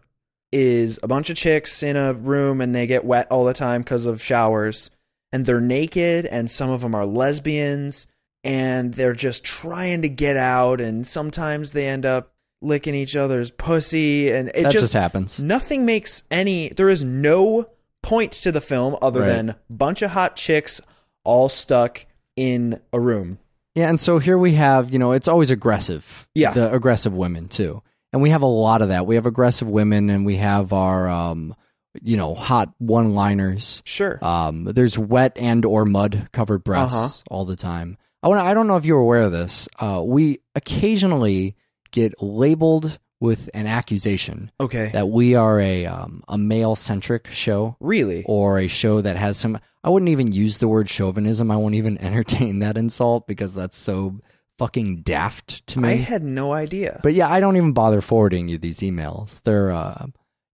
is a bunch of chicks in a room and they get wet all the time because of showers and they're naked and some of them are lesbians and they're just trying to get out and sometimes they end up licking each other's pussy and it just, just, happens. Nothing makes any there is no point to the film other right. than bunch of hot chicks all stuck in a room. Yeah, and so here we have, you know, it's always aggressive. Yeah. The aggressive women too. And we have a lot of that. We have aggressive women and we have our um you know, hot one liners. Sure. Um there's wet and or mud covered breasts uh-huh. all the time. I want I don't know if you're aware of this. Uh we occasionally get labeled with an accusation. Okay. That we are a um, a male centric show. Really? Or a show that has some I wouldn't even use the word chauvinism. I won't even *laughs* entertain that insult because that's so fucking daft to me. I had no idea. But yeah, I don't even bother forwarding you these emails. They're uh,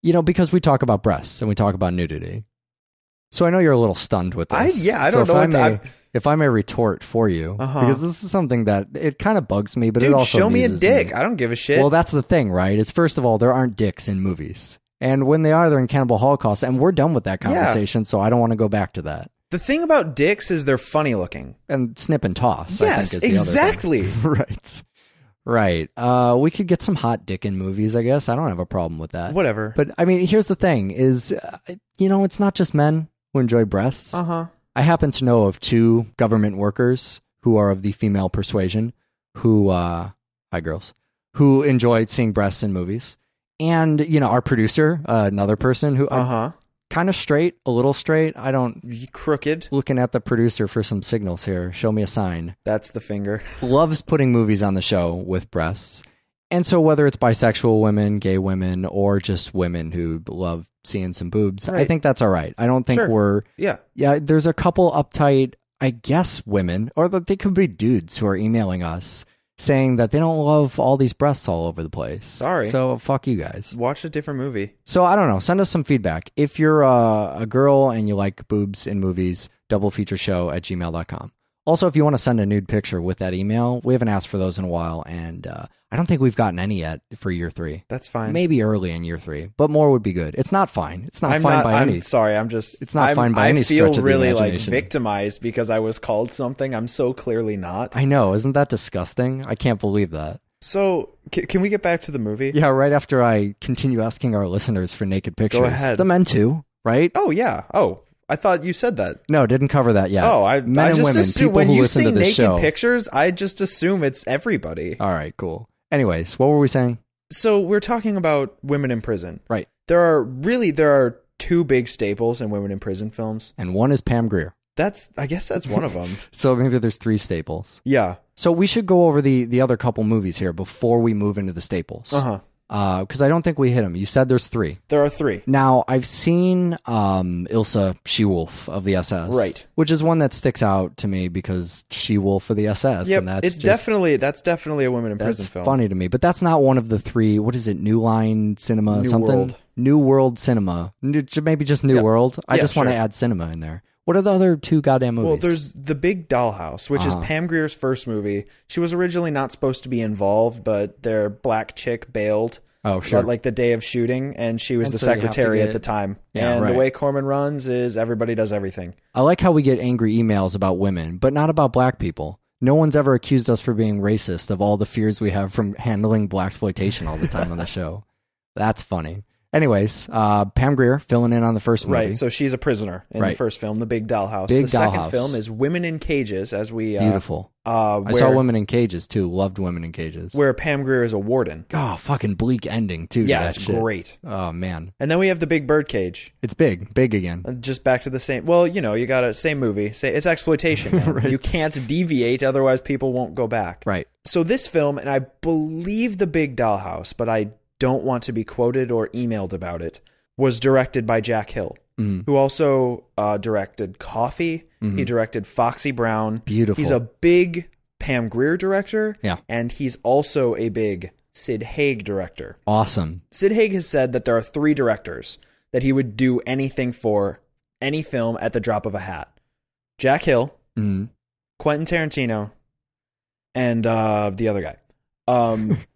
you know, because we talk about breasts and we talk about nudity. So I know you're a little stunned with this. I, yeah, I so don't know. I may, the, if I may retort for you, uh-huh. because this is something that it kind of bugs me, but Dude, it also show me a dick. Me. I don't give a shit. Well, that's the thing, right? Is first of all, there aren't dicks in movies, and when they are, they're in Cannibal Holocaust, and we're done with that conversation. Yeah. So I don't want to go back to that. The thing about dicks is they're funny looking and snip and toss. Yes, exactly. *laughs* right. Right. Uh, we could get some hot dick in movies, I guess. I don't have a problem with that. Whatever. But I mean, here's the thing: is uh, you know, it's not just men who enjoy breasts. Uh huh. I happen to know of two government workers who are of the female persuasion who, uh, hi girls, who enjoyed seeing breasts in movies. And, you know, our producer, uh, another person who, uh-huh. kind of straight, a little straight. I don't, crooked. looking at the producer for some signals here. Show me a sign. That's the finger. *laughs* Loves putting movies on the show with breasts. And so, whether it's bisexual women, gay women, or just women who love seeing some boobs. Right. I think that's all right. I don't think sure. we're yeah yeah. There's a couple uptight, I guess, women or that they could be dudes who are emailing us saying that they don't love all these breasts all over the place. Sorry. So fuck you guys. Watch a different movie. So I don't know. Send us some feedback. If you're a, uh, a girl and you like boobs in movies, Double feature show at gmail.com. Also, if you want to send a nude picture with that email, we haven't asked for those in a while, and uh, I don't think we've gotten any yet for year three. That's fine. Maybe early in year three, but more would be good. It's not fine. It's not I'm fine not, by I'm any. Sorry, I'm just. It's not I'm, fine by I any stretch of the imagination. I feel really like victimized because I was called something I'm so clearly not. I know. Isn't that disgusting? I can't believe that. So, can we get back to the movie? Yeah, right after I continue asking our listeners for naked pictures. Go ahead. The men too, right? Oh yeah. Oh, I thought you said that. No, didn't cover that yet. Oh, I men I and women, assume, people when who you listen to this show. pictures, I just assume it's everybody. All right, cool. Anyways, what were we saying? So we're talking about women in prison, right? There are really there are two big staples in women in prison films, and one is Pam Grier. That's I guess that's one of them. *laughs* so maybe there's three staples. Yeah. So we should go over the the other couple movies here before we move into the staples. Uh huh because uh, I don't think we hit them. You said there's three. There are three. Now I've seen um, Ilsa She Wolf of the SS, right? Which is one that sticks out to me because She Wolf of the SS. Yeah, that's it's just, definitely that's definitely a woman in prison film. Funny to me, but that's not one of the three. What is it? New Line Cinema, New something. World. New World Cinema, maybe just New yep. World. I yeah, just want sure. to add cinema in there. What are the other two goddamn movies? Well, there's The Big Dollhouse, which uh-huh. is ah. Pam Greer's first movie. She was originally not supposed to be involved, but their black chick bailed. Oh, sure. Like the day of shooting, and she was and the so secretary at the time. Yeah, and right. the way Corman runs is everybody does everything. I like how we get angry emails about women, but not about black people. No one's ever accused us for being racist of all the fears we have from handling black exploitation all the time on the *laughs* show. That's funny. Anyways, uh, Pam Greer filling in on the first movie. Right, so she's a prisoner in right. the first film, The Big Dollhouse. Big the Dollhouse. second film is Women in Cages, as we uh, beautiful. Uh, where, I saw Women in Cages too. Loved Women in Cages. Where Pam Greer is a warden. Oh, fucking bleak ending too. Yeah, that's great. Oh man. And then we have the Big Bird Cage. It's big, big again. Uh, just back to the same. Well, you know, you got a same movie. Say it's exploitation. *laughs* right. You can't deviate, otherwise people won't go back. Right. So this film, and I believe The Big Dollhouse, but I don't want to be quoted or emailed about it was directed by Jack Hill, mm. who also uh, directed Coffee. Mm-hmm. He directed Foxy Brown. Beautiful. He's a big Pam Greer director. Yeah. And he's also a big Sid Haig director. Awesome. Sid Haig has said that there are three directors that he would do anything for, any film at the drop of a hat Jack Hill, mm. Quentin Tarantino, and uh, the other guy. Um, *laughs*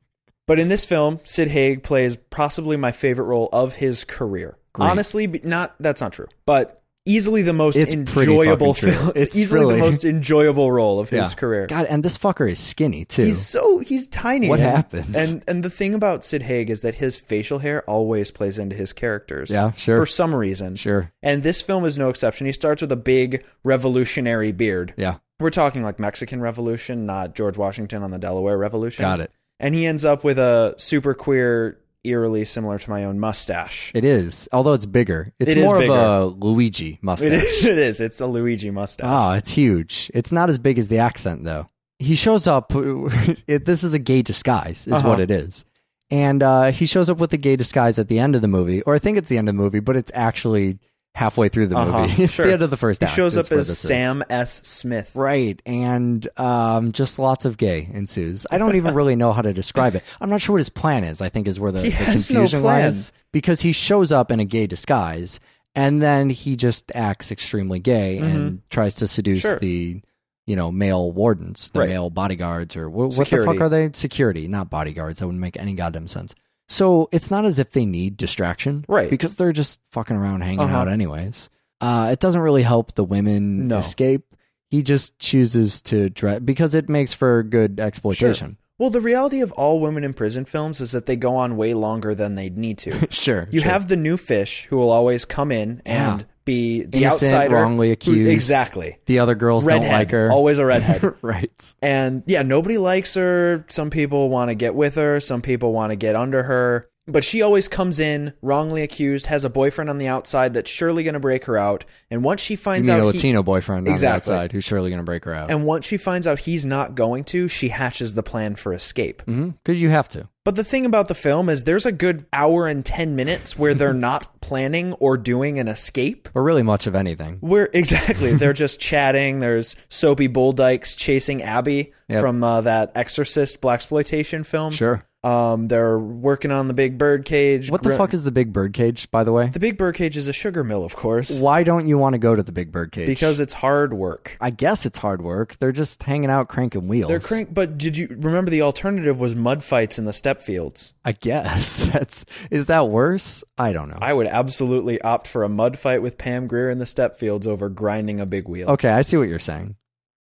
But in this film, Sid Haig plays possibly my favorite role of his career. Great. Honestly, not that's not true, but easily the most it's enjoyable film. *laughs* It's easily really... the most enjoyable role of his yeah. career. God, and this fucker is skinny too. He's so he's tiny. What happened? happens? And and the thing about Sid Haig is that his facial hair always plays into his characters. Yeah, sure. For some reason, sure. And this film is no exception. He starts with a big revolutionary beard. Yeah, we're talking like Mexican Revolution, not George Washington on the Delaware Revolution. Got it and he ends up with a super queer eerily similar to my own mustache. It is, although it's bigger. It's it more bigger. of a Luigi mustache. It is, *laughs* it is. It's a Luigi mustache. Oh, it's huge. It's not as big as the accent though. He shows up. *laughs* it, this is a gay disguise, is uh-huh. what it is. And uh, he shows up with a gay disguise at the end of the movie, or I think it's the end of the movie, but it's actually halfway through the uh-huh, movie. *laughs* it's sure. the end of the first act. He shows up as Sam is. S. Smith. Right. And um, just lots of gay ensues. I don't even really know how to describe it. I'm not sure what his plan is, I think is where the, the confusion no lies. Because he shows up in a gay disguise and then he just acts extremely gay mm-hmm. and tries to seduce sure. the you know, male wardens, the right. male bodyguards, or wh- what the fuck are they? Security, not bodyguards. That wouldn't make any goddamn sense. So it's not as if they need distraction, right? Because they're just fucking around, hanging uh-huh. out, anyways. Uh, it doesn't really help the women no. escape. He just chooses to because it makes for good exploitation. Sure. Well, the reality of all women in prison films is that they go on way longer than they need to. *laughs* sure. You sure. have the new fish who will always come in and be the Innocent, outsider, wrongly accused. exactly. The other girls redhead, don't like her. Always a redhead, *laughs* right? And yeah, nobody likes her. Some people want to get with her. Some people want to get under her. But she always comes in wrongly accused, has a boyfriend on the outside that's surely going to break her out. And once she finds you mean out a he- Latino boyfriend Exactly. on the outside who's surely going to break her out. and once she finds out he's not going to, she hatches the plan for escape. hmm you have to? But the thing about the film is there's a good hour and 10 minutes where they're *laughs* not planning or doing an escape. Or really much of anything. Where *laughs* exactly they're just chatting. There's Soapy Bull Dykes chasing Abby Yep. from uh, that Exorcist blaxploitation film. Sure. Um, they're working on the big bird cage. What the Gr- fuck is the big bird cage, by the way? The big bird cage is a sugar mill, of course. Why don't you want to go to the big bird cage? Because it's hard work. I guess it's hard work. They're just hanging out cranking wheels. They're crank, but did you remember the alternative was mud fights in the step fields? I guess *laughs* that's is that worse? I don't know. I would absolutely opt for a mud fight with Pam Greer in the step fields over grinding a big wheel. Okay, I see what you're saying.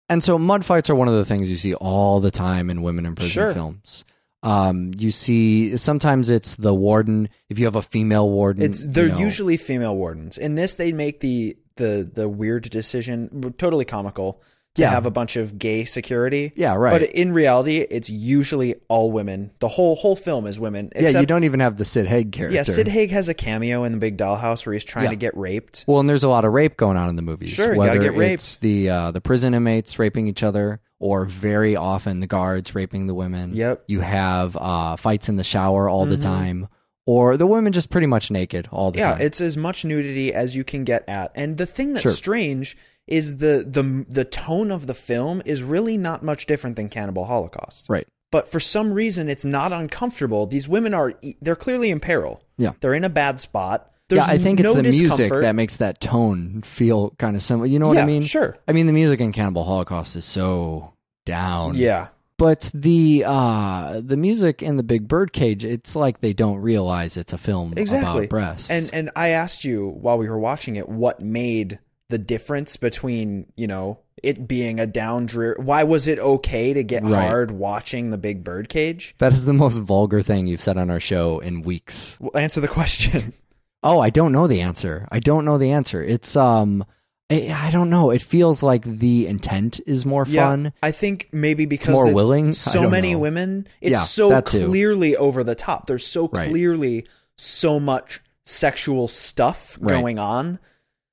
And so mud fights are one of the things you see all the time in women in prison sure. films. Um, you see, sometimes it's the warden. If you have a female warden, it's they're you know. usually female wardens. In this, they make the the the weird decision, totally comical, to yeah. have a bunch of gay security. Yeah, right. But in reality, it's usually all women. The whole whole film is women. Except, yeah, you don't even have the Sid Haig character. Yeah, Sid Haig has a cameo in the Big Dollhouse where he's trying yeah. to get raped. Well, and there's a lot of rape going on in the movies. Sure, whether you gotta get raped. it's the uh, the prison inmates raping each other or very often the guards raping the women. Yep. You have uh, fights in the shower all mm-hmm. the time, or the women just pretty much naked all the yeah, time. Yeah, it's as much nudity as you can get at. And the thing that's sure. strange is the the the tone of the film is really not much different than Cannibal Holocaust. Right. But for some reason, it's not uncomfortable. These women are they're clearly in peril. Yeah. They're in a bad spot. There's yeah, I think no it's the discomfort. music that makes that tone feel kind of similar. You know what yeah, I mean? Sure. I mean, the music in Cannibal Holocaust is so down. Yeah. But the uh, the music in the Big Bird Cage, it's like they don't realize it's a film exactly. about breasts. And and I asked you while we were watching it what made the difference between you know it being a down drear. Why was it okay to get right. hard watching the Big Bird Cage? That is the most vulgar thing you've said on our show in weeks. Well, answer the question. *laughs* Oh, I don't know the answer. I don't know the answer. It's um I, don't know. It feels like the intent is more fun. I think maybe because it's more it's willing. So many know. women. It's yeah, so clearly over the top. There's so right. clearly so much sexual stuff right. going on.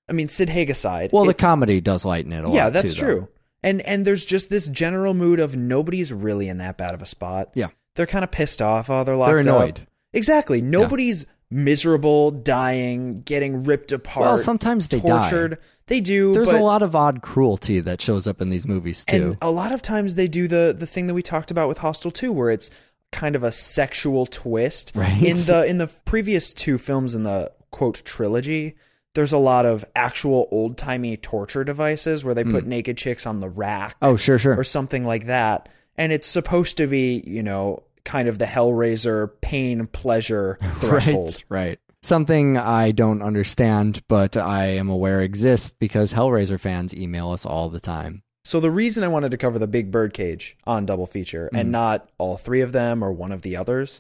I mean, Sid Haig aside. Well, the comedy does lighten it a yeah, lot. Yeah, that's too, true. Though. And and there's just this general mood of nobody's really in that bad of a spot. Yeah, they're kind of pissed off. Oh, they're locked. They're annoyed. Up. Exactly. Nobody's. Yeah miserable, dying, getting ripped apart. Well, sometimes they tortured. Die. They do. There's a lot of odd cruelty that shows up in these movies too. a lot of times they do the the thing that we talked about with Hostel 2 where it's kind of a sexual twist. Right. In the in the previous two films in the quote trilogy, there's a lot of actual old timey torture devices where they put mm. naked chicks on the rack. Oh, sure, sure. Or something like that. And it's supposed to be, you know, kind of the Hellraiser pain pleasure *laughs* threshold. right. Right. Something I don't understand, but I am aware exists because Hellraiser fans email us all the time. So the reason I wanted to cover the Big Bird Cage on Double Feature mm. and not all three of them or one of the others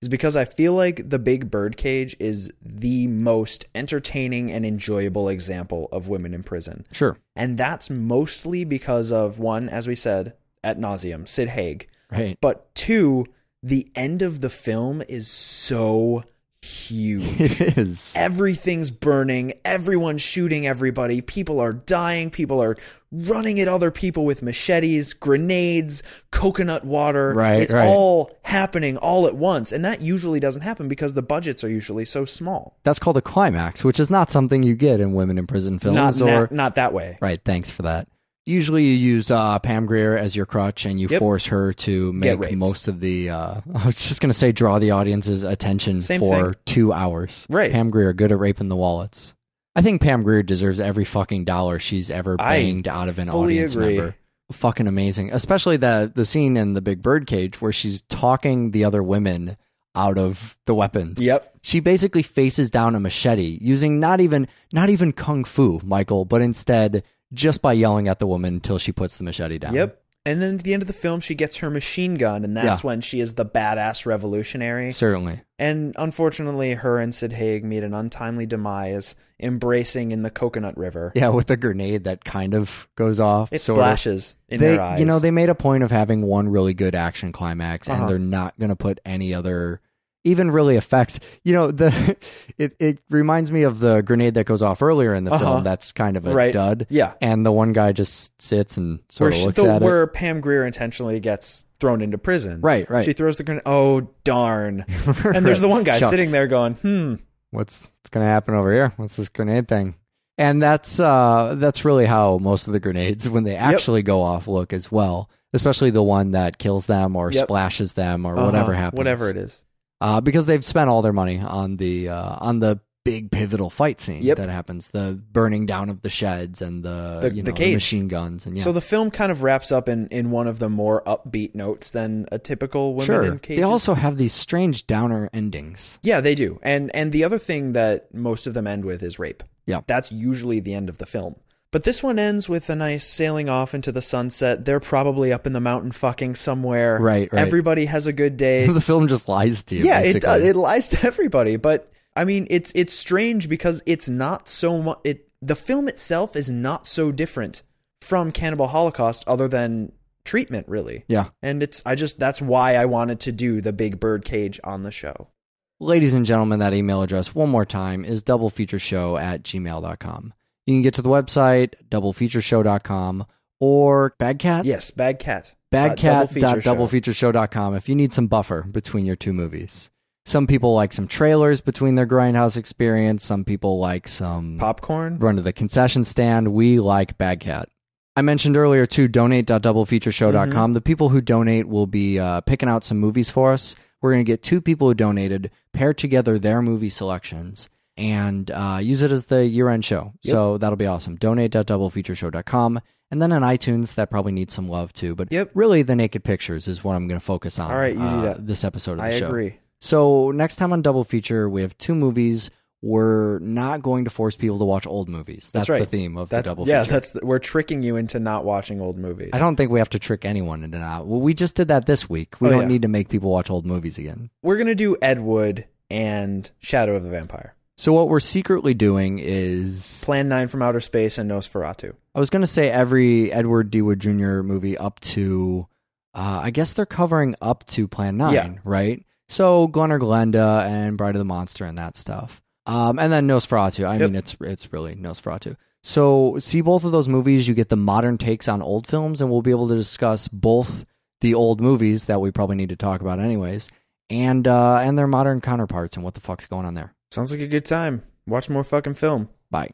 is because I feel like the Big Bird Cage is the most entertaining and enjoyable example of women in prison. Sure. And that's mostly because of one, as we said, at nauseum, Sid Haig. Right. But two, the end of the film is so huge. *laughs* It is. Everything's burning, everyone's shooting everybody, people are dying, people are running at other people with machetes, grenades, coconut water. Right. It's right. all happening all at once. And that usually doesn't happen because the budgets are usually so small. That's called a climax, which is not something you get in women in prison films not, or not that way. Right, thanks for that usually you use uh, Pam Greer as your crutch and you yep. force her to make most of the. Uh, *laughs* I was just going to say draw the audience's attention Same for thing. two hours. Right. Pam Greer, good at raping the wallets. I think Pam Greer deserves every fucking dollar she's ever banged I out of an audience agree. member. Fucking amazing. Especially the, the scene in the Big Bird Cage where she's talking the other women out of the weapons. Yep. She basically faces down a machete using not even not even kung fu, Michael, but instead just by yelling at the woman until she puts the machete down. Yep. And then at the end of the film, she gets her machine gun, and that's yeah. when she is the badass revolutionary. Certainly. And unfortunately, her and Sid Haig meet an untimely demise, embracing in the Coconut River. Yeah, with a grenade that kind of goes off. It splashes of. in they, their eyes. You know, they made a point of having one really good action climax, uh-huh. and they're not going to put any other even really affects you know the *laughs* it, it reminds me of the grenade that goes off earlier in the uh-huh. film that's kind of a right. dud yeah and the one guy just sits and sort where of looks the, at where it. pam greer intentionally gets thrown into prison right right she throws the grenade oh darn *laughs* and there's the one guy sitting there going hmm what's what's gonna happen over here what's this grenade thing and that's uh that's really how most of the grenades when they actually yep. go off look as well especially the one that kills them or yep. splashes them or uh-huh. whatever happens whatever it is uh, because they've spent all their money on the uh, on the big pivotal fight scene yep. that happens the burning down of the sheds and the, the you know, the the machine guns and yeah. So the film kind of wraps up in, in one of the more upbeat notes than a typical women sure. in cages. They also have these strange downer endings. Yeah, they do. And and the other thing that most of them end with is rape. Yeah. That's usually the end of the film. But this one ends with a nice sailing off into the sunset. They're probably up in the mountain fucking somewhere. Right, right. Everybody has a good day. *laughs* the film just lies to you. Yeah, basically. it does. It lies to everybody. But I mean, it's it's strange because it's not so much. It the film itself is not so different from Cannibal Holocaust, other than treatment, really. Yeah. And it's I just that's why I wanted to do the Big Bird Cage on the show. Ladies and gentlemen, that email address one more time is doublefeatureshow at gmail.com. You can get to the website, doublefeatureshow.com or Badcat? Yes, Badcat. Badcat.doublefeatureshow.com if you need some buffer between your two movies. Some people like some trailers between their grindhouse experience. Some people like some popcorn. Run to the concession stand. We like Badcat. I mentioned earlier too, donate.doublefeatureshow.com. Mm-hmm. The people who donate will be uh, picking out some movies for us. We're going to get two people who donated, pair together their movie selections, and uh, use it as the year end show. Yep. So that'll be awesome. Donate.doublefeatureshow.com. And then on iTunes, that probably needs some love too. But yep. really, the naked pictures is what I'm going to focus on All right, you uh, this episode of the I show. I agree. So next time on Double Feature, we have two movies. We're not going to force people to watch old movies. That's, that's right. the theme of that's, the double yeah, feature. Yeah, that's we're tricking you into not watching old movies. I don't think we have to trick anyone into not. Well, we just did that this week. We oh, don't yeah. need to make people watch old movies again. We're gonna do Ed Wood and Shadow of the Vampire. So what we're secretly doing is Plan 9 from Outer Space and Nosferatu. I was going to say every Edward D. Wood Jr. movie up to, uh, I guess they're covering up to Plan 9, Yeah. right? So Glenn or Glenda and Bride of the Monster and that stuff. Um, and then Nosferatu. I Yep. mean, it's it's really Nosferatu. So see both of those movies. You get the modern takes on old films, and we'll be able to discuss both the old movies that we probably need to talk about anyways, and uh, and their modern counterparts and what the fuck's going on there. Sounds like a good time. Watch more fucking film. Bye.